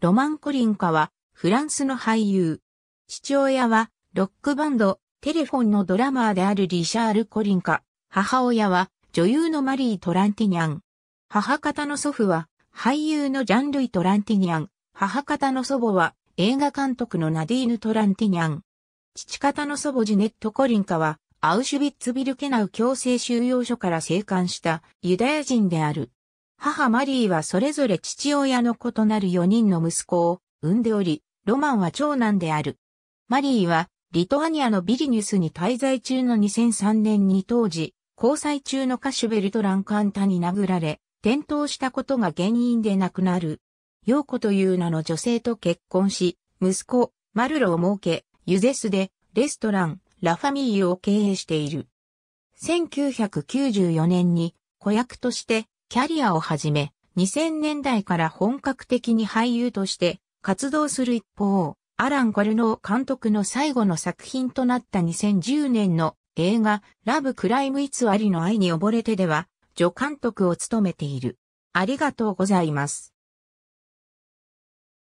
ロマン・コリンカは、フランスの俳優。父親は、ロックバンド、テレフォンのドラマーであるリシャール・コリンカ。母親は、女優のマリー・トランティニャン。母方の祖父は、俳優のジャンルイ・トランティニャン。母方の祖母は、映画監督のナディーヌ・トランティニャン。父方の祖母ジネット・コリンカは、アウシュビッツ・ビルケナウ強制収容所から生還したユダヤ人である。母マリーはそれぞれ父親の異なる4人の息子を産んでおり、ロマンは長男である。マリーは、リトアニアのビリニュスに滞在中の2003年に当時、交際中の歌手ベルトラン・カンタに殴られ、転倒したことが原因で亡くなる。ーコという名の女性と結婚し、息子、マルロを設け、ユゼスで、レストラン、ラファミーユを経営している。1994年に、子役として、キャリアをはじめ、2000年代から本格的に俳優として活動する一方、アラン・ゴルノー監督の最後の作品となった2010年の映画ラブ・クライムアりの愛に溺れてでは、助監督を務めている。ありがとうございます。